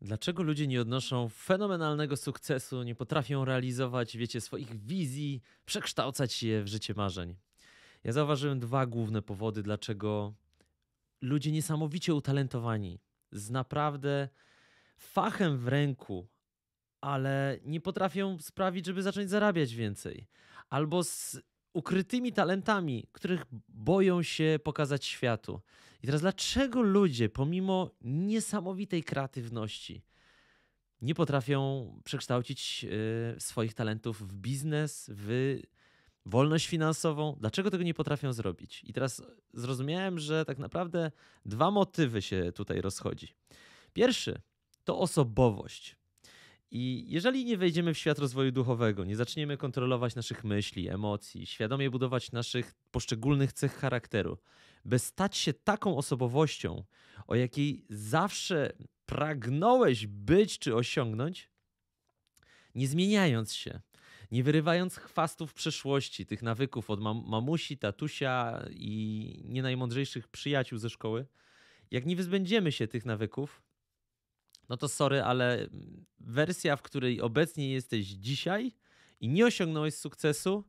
Dlaczego ludzie nie odnoszą fenomenalnego sukcesu, nie potrafią realizować, wiecie, swoich wizji, przekształcać je w życie marzeń? Ja zauważyłem dwa główne powody, dlaczego ludzie niesamowicie utalentowani, z naprawdę fachem w ręku, ale nie potrafią sprawić, żeby zacząć zarabiać więcej, albo z ukrytymi talentami, których boją się pokazać światu. I teraz dlaczego ludzie, pomimo niesamowitej kreatywności, nie potrafią przekształcić e, swoich talentów w biznes, w wolność finansową? Dlaczego tego nie potrafią zrobić? I teraz zrozumiałem, że tak naprawdę dwa motywy się tutaj rozchodzi. Pierwszy to osobowość. I jeżeli nie wejdziemy w świat rozwoju duchowego, nie zaczniemy kontrolować naszych myśli, emocji, świadomie budować naszych poszczególnych cech charakteru, by stać się taką osobowością, o jakiej zawsze pragnąłeś być czy osiągnąć, nie zmieniając się, nie wyrywając chwastów przeszłości, tych nawyków od mam mamusi, tatusia i nie najmądrzejszych przyjaciół ze szkoły, jak nie wyzbędziemy się tych nawyków, no to sorry, ale mm, wersja, w której obecnie jesteś dzisiaj i nie osiągnąłeś sukcesu,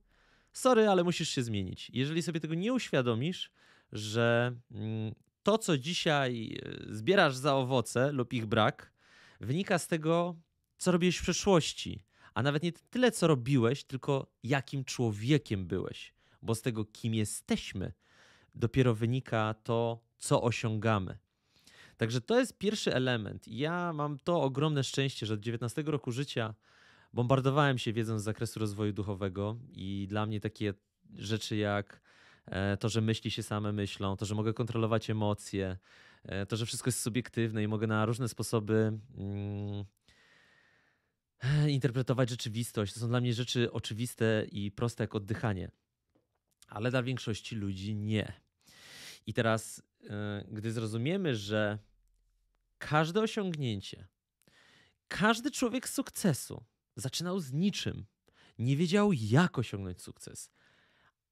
sorry, ale musisz się zmienić. Jeżeli sobie tego nie uświadomisz, że mm, to, co dzisiaj e, zbierasz za owoce lub ich brak, wynika z tego, co robiłeś w przeszłości. A nawet nie tyle, co robiłeś, tylko jakim człowiekiem byłeś. Bo z tego, kim jesteśmy, dopiero wynika to, co osiągamy. Także to jest pierwszy element. Ja mam to ogromne szczęście, że od 19 roku życia bombardowałem się wiedzą z zakresu rozwoju duchowego i dla mnie takie rzeczy jak e, to, że myśli się same myślą, to, że mogę kontrolować emocje, e, to, że wszystko jest subiektywne i mogę na różne sposoby mm, interpretować rzeczywistość. To są dla mnie rzeczy oczywiste i proste jak oddychanie, ale dla większości ludzi nie. I teraz, e, gdy zrozumiemy, że Każde osiągnięcie, każdy człowiek sukcesu zaczynał z niczym. Nie wiedział, jak osiągnąć sukces.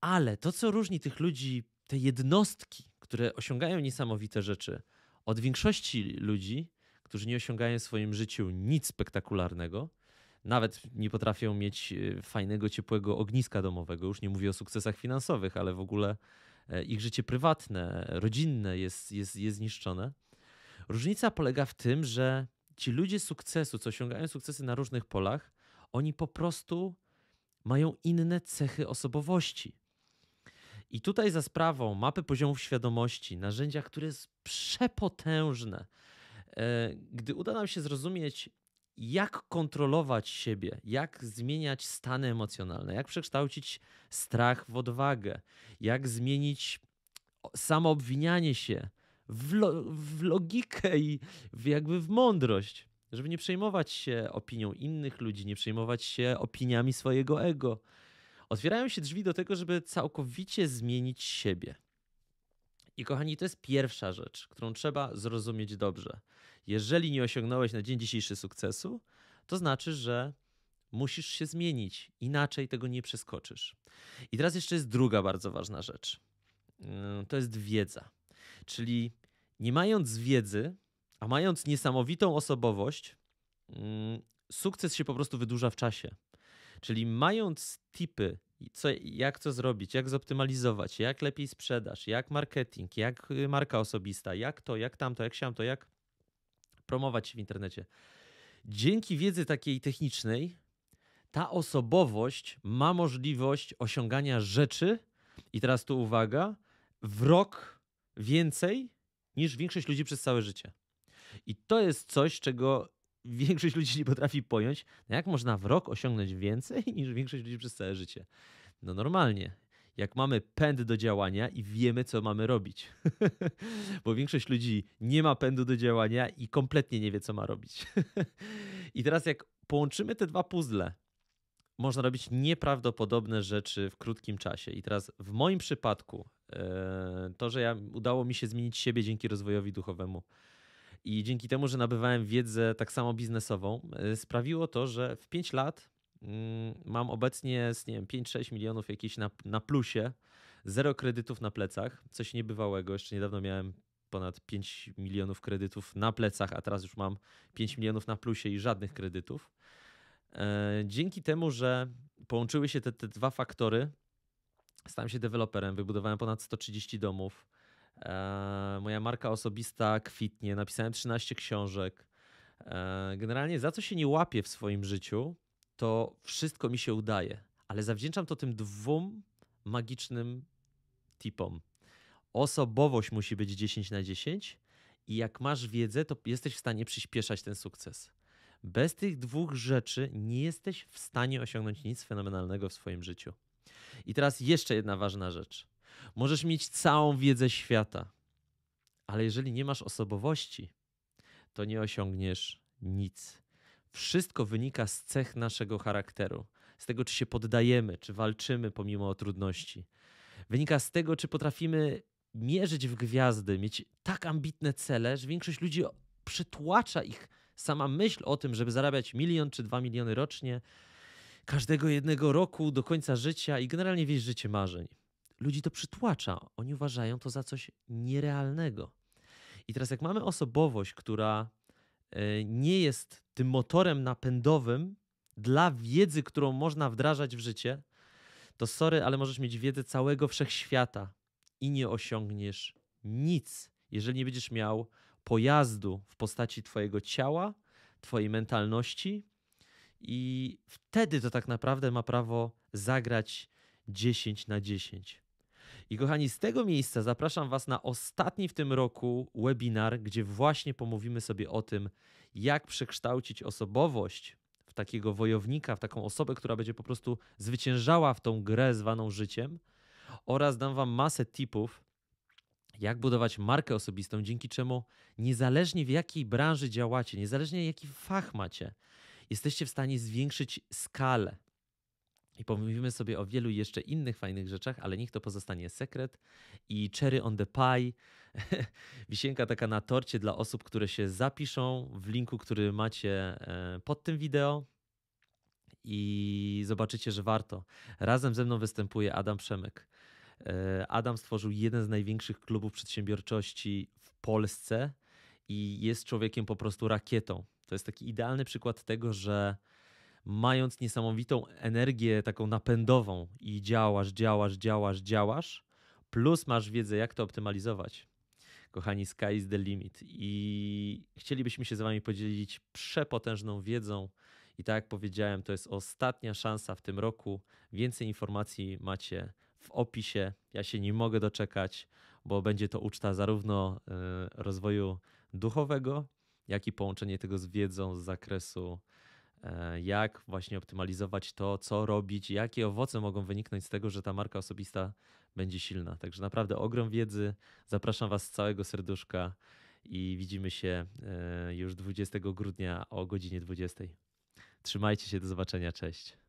Ale to, co różni tych ludzi, te jednostki, które osiągają niesamowite rzeczy, od większości ludzi, którzy nie osiągają w swoim życiu nic spektakularnego, nawet nie potrafią mieć e, fajnego, ciepłego ogniska domowego. Już nie mówię o sukcesach finansowych, ale w ogóle e, ich życie prywatne, rodzinne jest, jest, jest zniszczone. Różnica polega w tym, że ci ludzie sukcesu, co osiągają sukcesy na różnych polach, oni po prostu mają inne cechy osobowości. I tutaj za sprawą mapy poziomów świadomości, narzędzia, które jest przepotężne, e, gdy uda nam się zrozumieć, jak kontrolować siebie, jak zmieniać stany emocjonalne, jak przekształcić strach w odwagę, jak zmienić samoobwinianie się w, lo, w logikę i w jakby w mądrość, żeby nie przejmować się opinią innych ludzi, nie przejmować się opiniami swojego ego. Otwierają się drzwi do tego, żeby całkowicie zmienić siebie. I kochani, to jest pierwsza rzecz, którą trzeba zrozumieć dobrze. Jeżeli nie osiągnąłeś na dzień dzisiejszy sukcesu, to znaczy, że musisz się zmienić, inaczej tego nie przeskoczysz. I teraz jeszcze jest druga bardzo ważna rzecz. Mm, to jest wiedza. Czyli nie mając wiedzy, a mając niesamowitą osobowość, mm, sukces się po prostu wydłuża w czasie. Czyli mając tipy, co, jak co zrobić, jak zoptymalizować, jak lepiej sprzedaż, jak marketing, jak y, marka osobista, jak to, jak tamto, jak siamto, jak promować się w internecie. Dzięki wiedzy takiej technicznej, ta osobowość ma możliwość osiągania rzeczy, i teraz tu uwaga, w rok więcej niż większość ludzi przez całe życie. I to jest coś, czego większość ludzi nie potrafi pojąć. No jak można w rok osiągnąć więcej niż większość ludzi przez całe życie? No normalnie. Jak mamy pęd do działania i wiemy, co mamy robić. Bo większość ludzi nie ma pędu do działania i kompletnie nie wie, co ma robić. I teraz, jak połączymy te dwa puzzle, można robić nieprawdopodobne rzeczy w krótkim czasie. I teraz w moim przypadku E, to, że ja, udało mi się zmienić siebie dzięki rozwojowi duchowemu. I dzięki temu, że nabywałem wiedzę tak samo biznesową, e, sprawiło to, że w 5 lat mm, mam obecnie z, nie wiem, 5-6 milionów jakieś na, na plusie, zero kredytów na plecach, coś niebywałego. Jeszcze niedawno miałem ponad 5 milionów kredytów na plecach, a teraz już mam 5 milionów na plusie i żadnych kredytów. E, dzięki temu, że połączyły się te, te dwa faktory, Stałem się deweloperem, wybudowałem ponad 130 domów. E, moja marka osobista kwitnie, napisałem 13 książek. E, generalnie za co się nie łapię w swoim życiu, to wszystko mi się udaje, ale zawdzięczam to tym dwóm magicznym tipom. Osobowość musi być 10 na 10 i jak masz wiedzę, to jesteś w stanie przyspieszać ten sukces. Bez tych dwóch rzeczy nie jesteś w stanie osiągnąć nic fenomenalnego w swoim życiu. I teraz jeszcze jedna ważna rzecz. Możesz mieć całą wiedzę świata, ale jeżeli nie masz osobowości, to nie osiągniesz nic. Wszystko wynika z cech naszego charakteru, z tego, czy się poddajemy, czy walczymy pomimo trudności. Wynika z tego, czy potrafimy mierzyć w gwiazdy, mieć tak ambitne cele, że większość ludzi przytłacza ich sama myśl o tym, żeby zarabiać milion czy dwa miliony rocznie, każdego jednego roku do końca życia i generalnie wieś życie marzeń. Ludzi to przytłacza, oni uważają to za coś nierealnego. I teraz, jak mamy osobowość, która e, nie jest tym motorem napędowym dla wiedzy, którą można wdrażać w życie, to sorry, ale możesz mieć wiedzę całego wszechświata i nie osiągniesz nic, jeżeli nie będziesz miał pojazdu w postaci Twojego ciała, Twojej mentalności, i wtedy to tak naprawdę ma prawo zagrać 10 na 10. I kochani, z tego miejsca zapraszam Was na ostatni w tym roku webinar, gdzie właśnie pomówimy sobie o tym, jak przekształcić osobowość w takiego wojownika, w taką osobę, która będzie po prostu zwyciężała w tą grę zwaną życiem, oraz dam Wam masę tipów, jak budować markę osobistą, dzięki czemu niezależnie w jakiej branży działacie, niezależnie jaki fach macie, jesteście w stanie zwiększyć skalę. I pomówimy sobie o wielu jeszcze innych fajnych rzeczach, ale niech to pozostanie sekret. I cherry on the pie, wisienka taka na torcie dla osób, które się zapiszą w linku, który macie e, pod tym wideo. I zobaczycie, że warto. Razem ze mną występuje Adam Przemek. E, Adam stworzył jeden z największych klubów przedsiębiorczości w Polsce i jest człowiekiem po prostu rakietą. To jest taki idealny przykład tego, że mając niesamowitą energię taką napędową i działasz, działasz, działasz, działasz, plus masz wiedzę, jak to optymalizować. Kochani, sky is the limit. I chcielibyśmy się z Wami podzielić przepotężną wiedzą. I tak jak powiedziałem, to jest ostatnia szansa w tym roku. Więcej informacji macie w opisie. Ja się nie mogę doczekać, bo będzie to uczta zarówno e, rozwoju duchowego, jak i połączenie tego z wiedzą z zakresu, e, jak właśnie optymalizować to, co robić, jakie owoce mogą wyniknąć z tego, że ta marka osobista będzie silna. Także naprawdę ogrom wiedzy. Zapraszam Was z całego serduszka i widzimy się e, już 20 grudnia o godzinie 20. Trzymajcie się, do zobaczenia, cześć.